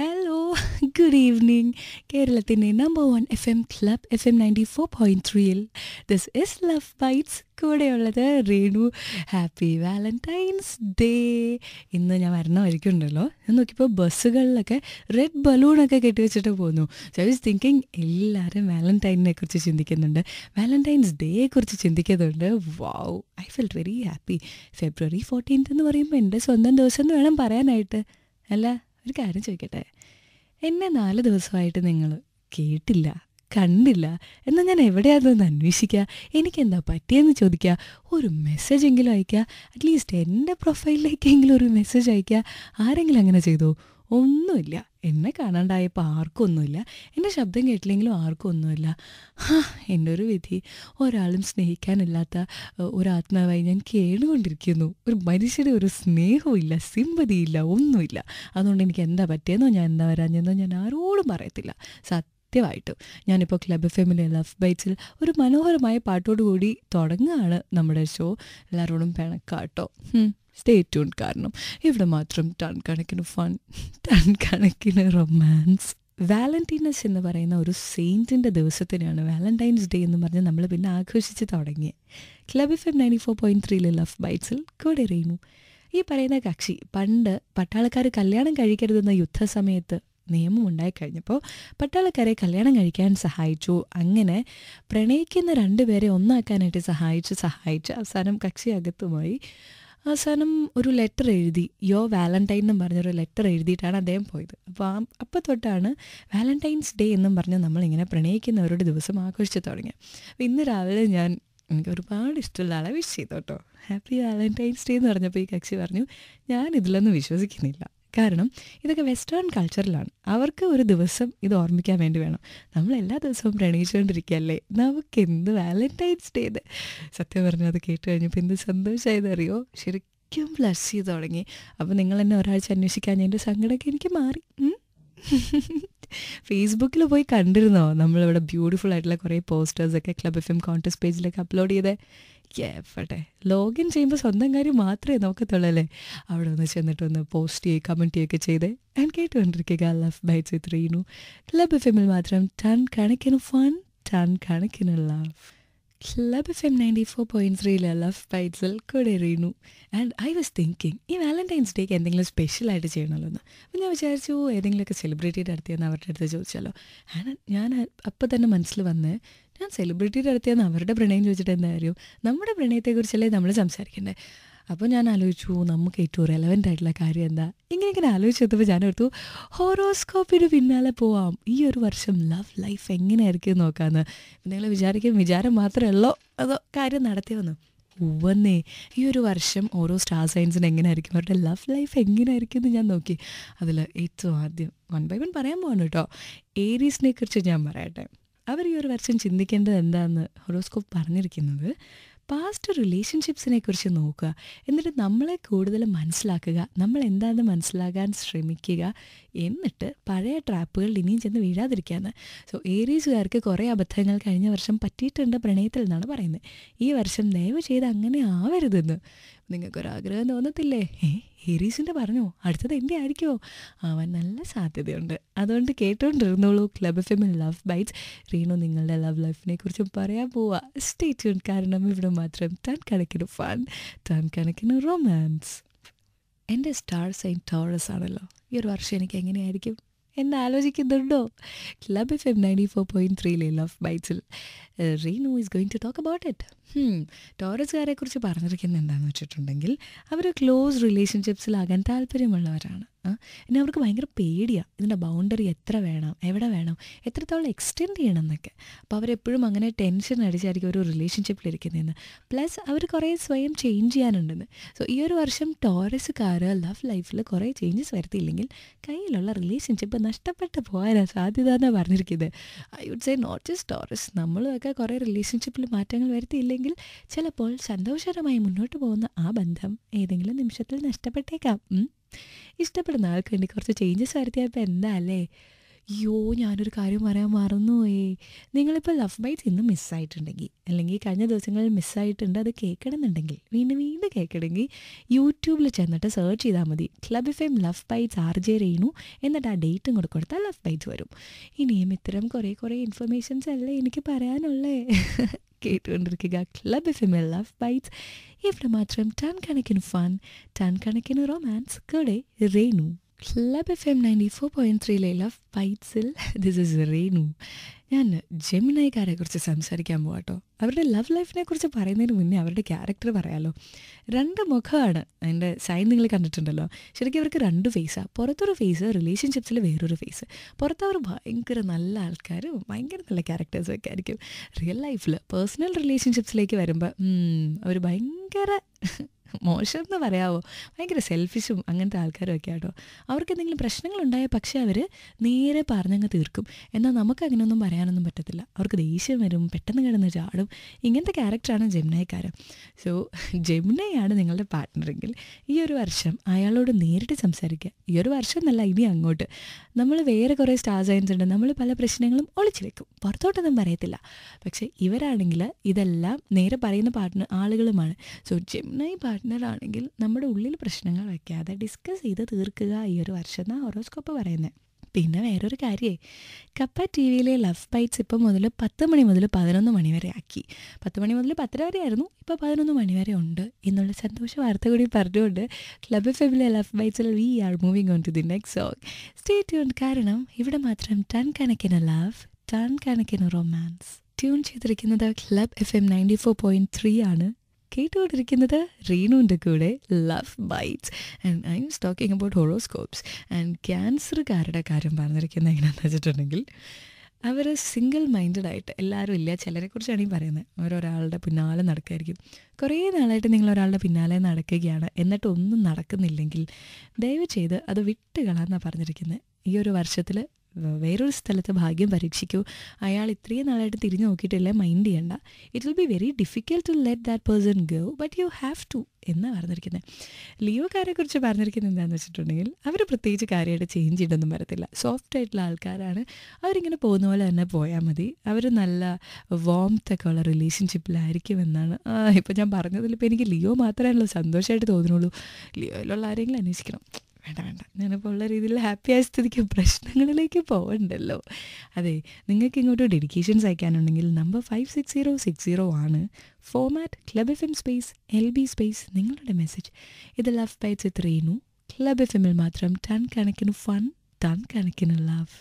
Hello good evening കേരളത്തിൻ്റെ number one F M club F M ninety four point ത്രീയിൽ this is love bytes കൂടെയുള്ളത് Reenu happy Valentine's day ഇന്ന് ഞാൻ വരണമായിരിക്കും ഉണ്ടല്ലോ ഞാൻ നോക്കിയപ്പോൾ ബസ്സുകളിലൊക്കെ റെഡ് ബലൂണൊക്കെ കെട്ടി പോകുന്നു സോ ഐ വിസ് തിങ്കിങ് എല്ലാവരും വാലൻറ്റൈനെ കുറിച്ച് ചിന്തിക്കുന്നുണ്ട് വാലൻറ്റൈൻസ് ഡേയെ കുറിച്ച് ചിന്തിക്കുന്നുണ്ട് wow I felt very happy February fourteenth എന്ന് പറയുമ്പോൾ എൻ്റെ സ്വന്തം ദിവസം എന്ന് വേണം പറയാനായിട്ട് അല്ല ഒരു കാര്യം ചോദിക്കട്ടെ എന്നെ നാല് ദിവസമായിട്ട് നിങ്ങൾ കേട്ടില്ല കണ്ടില്ല എന്നാൽ ഞാൻ എവിടെയാണെന്ന് അന്വേഷിക്കുക എനിക്കെന്താ പറ്റിയെന്ന് ചോദിക്കുക ഒരു മെസ്സേജ് എങ്കിലും അറ്റ്ലീസ്റ്റ് എൻ്റെ പ്രൊഫൈലിലേക്കെങ്കിലും ഒരു മെസ്സേജ് അയക്കുക ആരെങ്കിലും അങ്ങനെ ചെയ്തോ ഒന്നുമില്ല എന്നെ കാണാണ്ടായപ്പോൾ ആർക്കൊന്നുമില്ല എൻ്റെ ശബ്ദം കേട്ടില്ലെങ്കിലും ആർക്കൊന്നുമില്ല എൻ്റെ ഒരു വിധി ഒരാളും സ്നേഹിക്കാനില്ലാത്ത ആത്മാവായി ഞാൻ കേണുകൊണ്ടിരിക്കുന്നു ഒരു മനുഷ്യരെ ഒരു സ്നേഹമില്ല സിമ്പതിയില്ല ഒന്നുമില്ല അതുകൊണ്ട് എനിക്ക് എന്താ പറ്റിയെന്നോ ഞാൻ എന്താ വരാഞ്ഞെന്നോ ഞാൻ ആരോടും പറയത്തില്ല സത്യമായിട്ട് ഞാനിപ്പോൾ ക്ലബ് ഫെമിലി ലവ് ബൈറ്റ്സിൽ ഒരു മനോഹരമായ പാട്ടോടുകൂടി തുടങ്ങുകയാണ് നമ്മുടെ ഷോ എല്ലാവരോടും പിണക്കാട്ടോ സ്റ്റേ ട്യൂൺ കാരണം ഇവിടെ മാത്രം ടൺ കണക്കിന് ഫൺ ടൺ കണക്കിന് റൊമാൻസ് വാലന്റൈനസ് എന്ന് പറയുന്ന ഒരു സെയിൻറ്റിൻ്റെ ദിവസത്തിനാണ് വാലന്റൈൻസ് ഡേ എന്ന് പറഞ്ഞ് നമ്മൾ പിന്നെ ആഘോഷിച്ച് തുടങ്ങിയത് club F M ninety four point ത്രീയിലെ ലവ് ബൈറ്റ്സിൽ കൂടെ എറിയുന്നു ഈ പറയുന്ന കക്ഷി പണ്ട് പട്ടാളക്കാർ കല്യാണം കഴിക്കരുതെന്ന യുദ്ധസമയത്ത് നിയമം ഉണ്ടായിക്കഴിഞ്ഞപ്പോൾ പട്ടാളക്കാരെ കല്യാണം കഴിക്കാൻ സഹായിച്ചു അങ്ങനെ പ്രണയിക്കുന്ന രണ്ടുപേരെ ഒന്നാക്കാനായിട്ട് സഹായിച്ച് സഹായിച്ച് അവസാനം കക്ഷി അകത്തുമായി അവസാനം ഒരു ലെറ്റർ എഴുതി യോ വാലന്റൈൻ എന്നും പറഞ്ഞൊരു ലെറ്റർ എഴുതിയിട്ടാണ് അദ്ദേഹം പോയത് അപ്പോൾ ആ അപ്പം തൊട്ടാണ് വാലന്റൈൻസ് ഡേ എന്നും പറഞ്ഞ് നമ്മളിങ്ങനെ പ്രണയിക്കുന്നവരുടെ ദിവസം ആഘോഷിച്ച് തുടങ്ങി അപ്പോൾ ഇന്ന് രാവിലെ ഞാൻ എനിക്ക് ഒരുപാട് ഇഷ്ടമുള്ള ആളെ വിഷ് ചെയ്തോട്ടോ ഹാപ്പി വാലന്റൈൻസ് ഡേ എന്ന് പറഞ്ഞപ്പോൾ ഈ കക്ഷി പറഞ്ഞു ഞാൻ ഇതിലൊന്നും വിശ്വസിക്കുന്നില്ല കാരണം ഇതൊക്കെ വെസ്റ്റേൺ കൾച്ചറിലാണ് അവർക്ക് ഒരു ദിവസം ഇത് ഓർമ്മിക്കാൻ വേണ്ടി വേണം നമ്മൾ എല്ലാ ദിവസവും പ്രണയിച്ചുകൊണ്ടിരിക്കുകയല്ലേ നമുക്ക് എന്ത് വാലൻറ്റൈൻസ് ഡേ ഇത് സത്യം പറഞ്ഞാൽ അത് കേട്ട് കഴിഞ്ഞപ്പോൾ എന്ത് സന്തോഷമായതറിയോ ശരിക്കും ഫ്ലഷ് ചെയ്ത് തുടങ്ങി അപ്പോൾ നിങ്ങൾ എന്നെ ഒരാഴ്ച അന്വേഷിക്കാൻ എൻ്റെ സങ്കടമൊക്കെ എനിക്ക് മാറി ഫേസ്ബുക്കിൽ പോയി കണ്ടിരുന്നോ നമ്മളിവിടെ ബ്യൂട്ടിഫുൾ ആയിട്ടുള്ള കുറേ പോസ്റ്റേഴ്സൊക്കെ ക്ലബ് എഫ് എം കോൺടസ്റ്റ് പേജിലൊക്കെ അപ്ലോഡ് ചെയ്തേ ഏവട്ടെ ലോഗിൻ ചെയ്യുമ്പോൾ സ്വന്തം കാര്യം മാത്രമേ നോക്കത്തുള്ളല്ലേ അവിടെ ഒന്ന് ചെന്നിട്ടൊന്ന് പോസ്റ്റ് ചെയ്യുക കമൻറ്റ് ചെയ്യുകയൊക്കെ ചെയ്ത് ഞാൻ കേട്ടുകൊണ്ടിരിക്കുക love by with Reenu club F മാത്രം ടൺ കണക്കിന് ഫൺ ടൺ കണക്കിന് love club F M ninety four point ത്രീയിലെ ലവ് ബൈറ്റ്സിൽ കൂടെ Reenu and I was thinking ഈ വാലൻറ്റൈൻസ് ഡേക്ക് എന്തെങ്കിലും സ്പെഷ്യലായിട്ട് ചെയ്യണമല്ലോ എന്ന് അപ്പോൾ ഞാൻ വിചാരിച്ചു ഏതെങ്കിലുമൊക്കെ സെലിബ്രിറ്റിയുടെ അടുത്ത് ഞാൻ അവരുടെ അടുത്ത് ചോദിച്ചാലോ ആൻഡ് ഞാൻ അപ്പം തന്നെ മനസ്സിൽ വന്ന് ഞാൻ സെലിബ്രിറ്റിയുടെ അടുത്ത് അവരുടെ പ്രണയം ചോദിച്ചിട്ട് എന്താ കാര്യം നമ്മുടെ പ്രണയത്തെക്കുറിച്ചല്ലേ നമ്മൾ സംസാരിക്കേണ്ടത് അപ്പോൾ ഞാൻ ആലോചിച്ചു നമുക്ക് ഏറ്റവും റെലവൻ്റ് ആയിട്ടുള്ള കാര്യം എന്താ ഇങ്ങനെ ഇങ്ങനെ ആലോചിച്ചപ്പോൾ ഞാൻ ഓർത്തു ഹോറോസ്കോപ്പിന് പിന്നാലെ പോവാം ഈ ഒരു വർഷം ലവ് ലൈഫ് എങ്ങനെയായിരിക്കും നോക്കാമെന്ന് നിങ്ങൾ വിചാരിക്കും വിചാരം മാത്രമല്ലോ അതോ കാര്യം നടത്തി വന്നു ഈ ഒരു വർഷം ഓരോ സ്റ്റാർ സയൻസിന് എങ്ങനെയായിരിക്കും അവരുടെ ലവ് ലൈഫ് എങ്ങനെയായിരിക്കും എന്ന് ഞാൻ നോക്കി അതിൽ ഏറ്റവും ആദ്യം വൺ ബൈ വൺ പറയാൻ പോകണം കേട്ടോ ഏരീസിനെ കുറിച്ച് ഞാൻ പറയട്ടെ അവർ ഈ ഒരു വർഷം ചിന്തിക്കേണ്ടത് എന്താണെന്ന് ഹൊറോസ്കോപ്പ് പറഞ്ഞിരിക്കുന്നത് പാസ്റ്റ് റിലേഷൻഷിപ്സിനെ കുറിച്ച് നോക്കുക എന്നിട്ട് നമ്മളെ കൂടുതൽ മനസ്സിലാക്കുക നമ്മൾ എന്താണെന്ന് മനസ്സിലാക്കാൻ ശ്രമിക്കുക എന്നിട്ട് പഴയ ട്രാപ്പുകൾ ഇനിയും ചെന്ന് വീഴാതിരിക്കുകയാണ് സോ ഏരീസുകാർക്ക് കുറേ അബദ്ധങ്ങൾ കഴിഞ്ഞ വർഷം പറ്റിയിട്ടുണ്ട് പ്രണയത്തിൽ എന്നാണ് പറയുന്നത് ഈ വർഷം ദയവ് ചെയ്ത് അങ്ങനെ ആവരുതെന്ന് നിങ്ങൾക്കൊരാഗ്രഹം തോന്നത്തില്ലേ ഏ ഹെരീഷിൻ്റെ പറഞ്ഞോ അടുത്തത് എൻ്റെ ആയിരിക്കുമോ അവൻ നല്ല സാധ്യതയുണ്ട് അതുകൊണ്ട് കേട്ടോണ്ടിരുന്നോളൂ club F M love bites Reenu നിങ്ങളുടെ ലവ് ലൈഫിനെ കുറിച്ച് പറയാൻ പോവാ സ്റ്റേ ട്യൂൺ കാരണം ഇവിടെ മാത്രം ടൺ കണക്കിന് ഫൺ ടൺ കണക്കിന് റൊമാൻസ് എൻ്റെ സ്റ്റാർ സെയിൻറ്റ് ടോറസ് ആണല്ലോ ഈ ഒരു വർഷം എനിക്ക് എങ്ങനെയായിരിക്കും ആലോചിക്കുന്നുണ്ടോ club F M ninety four point ലേ ലവ് ബൈറ്റ്സിൽ Reenu is going to talk about it hmm. ടോറസുകാരെക്കുറിച്ച് പറഞ്ഞിരിക്കുന്നത് എന്താണെന്ന് വെച്ചിട്ടുണ്ടെങ്കിൽ അവർ ക്ലോസ് റിലേഷൻഷിപ്സിലാകാൻ താല്പര്യമുള്ളവരാണ് പിന്നെ അവർക്ക് ഭയങ്കര പേടിയാണ് ഇതിൻ്റെ ബൗണ്ടറി എത്ര വേണം എവിടെ വേണം എത്രത്തോളം എക്സ്റ്റെൻഡ് ചെയ്യണം എന്നൊക്കെ അപ്പോൾ അവരെപ്പോഴും അങ്ങനെ ടെൻഷൻ അടിച്ചായിരിക്കും ഒരു റിലേഷൻഷിപ്പിലിരിക്കുന്നതെന്ന് പ്ലസ് അവർ കുറേ സ്വയം ചേഞ്ച് ചെയ്യാനുണ്ടെന്ന് സോ ഈ ഒരു വർഷം ടോറസുകാർ ലവ് ലൈഫിൽ കുറേ ചേഞ്ചസ് വരുത്തിയില്ലെങ്കിൽ കയ്യിലുള്ള റിലേഷൻഷിപ്പ് നഷ്ടപ്പെട്ട് പോകാനാണ് സാധ്യത എന്നാണ് പറഞ്ഞിരിക്കുന്നത് I would say not just Taurus നമ്മളൊക്കെ കുറേ റിലേഷൻഷിപ്പിൽ മാറ്റങ്ങൾ വരുത്തിയില്ലെങ്കിൽ ചിലപ്പോൾ സന്തോഷകരമായി മുന്നോട്ട് പോകുന്ന ആ ബന്ധം ഏതെങ്കിലും നിമിഷത്തിൽ നഷ്ടപ്പെട്ടേക്കാം ഇഷ്ടപ്പെടുന്ന ആൾക്ക് വേണ്ടി കുറച്ച് ചേഞ്ചസ് വരുത്തിയപ്പോൾ എന്താ അല്ലേ അയ്യോ ഞാനൊരു കാര്യം പറയാൻ മറന്നുപോയി നിങ്ങളിപ്പോൾ ലവ് ബൈറ്റ്സ് ഇന്ന് മിസ്സായിട്ടുണ്ടെങ്കിൽ അല്ലെങ്കിൽ കഴിഞ്ഞ ദിവസങ്ങളിൽ മിസ്സായിട്ടുണ്ട് അത് എന്നുണ്ടെങ്കിൽ വീണ്ടും വീണ്ടും കേൾക്കണമെങ്കിൽ യൂട്യൂബിൽ ചെന്നിട്ട് സെർച്ച് ചെയ്താൽ മതി club FM love bites R J Reenu എന്നിട്ട് ആ ഡേറ്റും കൂടെ കൊടുത്താൽ ലവ് ബൈറ്റ്സ് വരും ഇനിയും ഇത്തരം കുറേ കുറേ ഇൻഫർമേഷൻസ് അല്ലേ എനിക്ക് പറയാനുള്ളേ Kate Unrukiga Club Female Love Bites. ఇప్పుడు మాత్రం టన్ కనకిన ఫన్ టన్ కనకిన రొమాన్స్ కడే Renu Club FM 94.3 Love Bites. This is Renu. ഞാൻ ജെമിനായിക്കാരെ കുറിച്ച് സംസാരിക്കാൻ പോകാട്ടോ അവരുടെ ലവ് ലൈഫിനെ കുറിച്ച് പറയുന്നതിന് മുന്നേ അവരുടെ ക്യാരക്ടർ പറയാലോ രണ്ട് മുഖമാണ് അതിൻ്റെ സൈൻ നിങ്ങൾ കണ്ടിട്ടുണ്ടല്ലോ ശരിക്കും അവർക്ക് രണ്ട് ഫേസാണ് പുറത്തൊരു ഫേസ് റിലേഷൻഷിപ്സിൽ വേറൊരു ഫേസ് പുറത്തവർ ഭയങ്കര നല്ല ആൾക്കാരും ഭയങ്കര നല്ല ഒക്കെ ആയിരിക്കും റിയൽ ലൈഫിൽ പേഴ്സണൽ റിലേഷൻഷിപ്സിലേക്ക് വരുമ്പോൾ അവർ ഭയങ്കര മോശം എന്ന് പറയാവോ ഭയങ്കര സെൽഫിഷും അങ്ങനത്തെ ആൾക്കാരും ഒക്കെ ആട്ടോ അവർക്ക് എന്തെങ്കിലും പ്രശ്നങ്ങളുണ്ടായ പക്ഷേ അവർ നേരെ പറഞ്ഞങ്ങ് തീർക്കും എന്നാൽ നമുക്ക് അങ്ങനെയൊന്നും പറയാനൊന്നും പറ്റത്തില്ല അവർക്ക് ദേഷ്യം വരും പെട്ടെന്ന് കിടന്ന് ചാടും ഇങ്ങനത്തെ ക്യാരക്ടറാണ് ജെമിനൈക്കാരൻ സോ ജെമിനയാണ് നിങ്ങളുടെ പാർട്ട്ണറെങ്കിൽ ഈ ഒരു വർഷം അയാളോട് നേരിട്ട് സംസാരിക്കുക ഈ ഒരു വർഷം എന്നല്ല ഇനി അങ്ങോട്ട് നമ്മൾ വേറെ കുറേ സ്റ്റാർ സൈൻസ് ഉണ്ട് നമ്മൾ പല പ്രശ്നങ്ങളും ഒളിച്ചു വെക്കും പുറത്തോട്ടൊന്നും പറയത്തില്ല പക്ഷേ ഇവരാണെങ്കിൽ ഇതെല്ലാം നേരെ പറയുന്ന പാർട്ട്ണർ ആളുകളുമാണ് സോ ജെമിനായി പാർട്ട് പാർട്ട്ണറാണെങ്കിൽ നമ്മുടെ ഉള്ളിൽ പ്രശ്നങ്ങൾ വയ്ക്കാതെ ഡിസ്കസ് ചെയ്ത് തീർക്കുക ഈ ഒരു വർഷം എന്നാണ് ഹൊറോസ്കോപ്പ് പറയുന്നത് പിന്നെ വേറൊരു കാര്യമേ കപ്പ ടി വിയിലെ ലവ് ബൈറ്റ്സ് ഇപ്പം മുതൽ പത്ത് മണി മുതൽ പതിനൊന്ന് മണി വരെ ആക്കി പത്ത് മണി മുതൽ പത്തര വരെ ആയിരുന്നു ഇപ്പം പതിനൊന്ന് മണി വരെ ഉണ്ട് എന്നുള്ള സന്തോഷ വാർത്ത കൂടി പറഞ്ഞുകൊണ്ട് ക്ലബ് ഫെബിലെ ലവ് ബൈറ്റ്സിൽ we are moving on to the next song stay tune കാരണം ഇവിടെ മാത്രം ടൺ കണക്കിന് ലവ് ടൺ കണക്കിന് റൊമാൻസ് ട്യൂൺ ചെയ്തിരിക്കുന്നത് club F M ninety four point three ആണ് കേട്ടുകൊണ്ടിരിക്കുന്നത് റീനുവിൻ്റെ കൂടെ love bites and I means talking about horoscopes and ക്യാൻസറുകാരുടെ കാര്യം പറഞ്ഞിരിക്കുന്നത് എങ്ങനെയാണെന്ന് വെച്ചിട്ടുണ്ടെങ്കിൽ അവർ സിംഗിൾ മൈൻഡഡ് ആയിട്ട് എല്ലാവരും ഇല്ല ചിലരെക്കുറിച്ചാണ് ഈ പറയുന്നത് അവരൊരാളുടെ പിന്നാലെ നടക്കുമായിരിക്കും കുറേ നാളായിട്ട് നിങ്ങൾ ഒരാളുടെ പിന്നാലെ നടക്കുകയാണ് എന്നിട്ട് ഒന്നും നടക്കുന്നില്ലെങ്കിൽ ദയവ് ചെയ്ത് അത് വിട്ടുകളാന്നാണ് പറഞ്ഞിരിക്കുന്നത് ഈ ഒരു വർഷത്തിൽ വേറൊരു സ്ഥലത്ത് ഭാഗ്യം പരീക്ഷിക്കൂ അയാൾ ഇത്രയും നാളായിട്ട് തിരിഞ്ഞു നോക്കിയിട്ടില്ല മൈൻഡ് ചെയ്യണ്ട it will be very difficult to let that person go but you have to എന്ന് പറഞ്ഞിരിക്കുന്നത് ലിയോക്കാരെ കുറിച്ച് പറഞ്ഞിരിക്കുന്നത് എന്താണെന്ന് വെച്ചിട്ടുണ്ടെങ്കിൽ അവർ പ്രത്യേകിച്ച് കാര്യമായിട്ട് ചേഞ്ച് ചെയ്തൊന്നും വരത്തില്ല സോഫ്റ്റ് ആയിട്ടുള്ള ആൾക്കാരാണ് അവരിങ്ങനെ പോകുന്ന പോലെ തന്നെ പോയാൽ മതി അവർ നല്ല ഒക്കെ ഉള്ള റിലേഷൻഷിപ്പിലായിരിക്കും എന്നാണ് ഇപ്പോൾ ഞാൻ പറഞ്ഞതിൽ ഇപ്പോൾ എനിക്ക് ലിയോ മാത്രമേ സന്തോഷമായിട്ട് തോന്നുന്നുള്ളൂ ലിയോയിലുള്ള ആരെങ്കിലും അന്വേഷിക്കണം വേണ്ട വേണ്ട ഞാനിപ്പോൾ ഉള്ള രീതിയിൽ ഹാപ്പി ആയ സ്ഥിതിക്ക് പ്രശ്നങ്ങളിലേക്ക് പോകണ്ടല്ലോ അതെ നിങ്ങൾക്ക് ഇങ്ങോട്ട് ഡെഡിക്കേഷൻസ് അയക്കാനുണ്ടെങ്കിൽ number five six zero six zero ആണ് format club F M space L B space നിങ്ങളുടെ മെസ്സേജ് ഇത് ലവ് പൈറ്റ്സ് എത്രയുന്നു ക്ലബ് എഫ് എമ്മിൽ മാത്രം ടൺ കണക്കിന് ഫൺ ടൺ കണക്കിന് ലവ്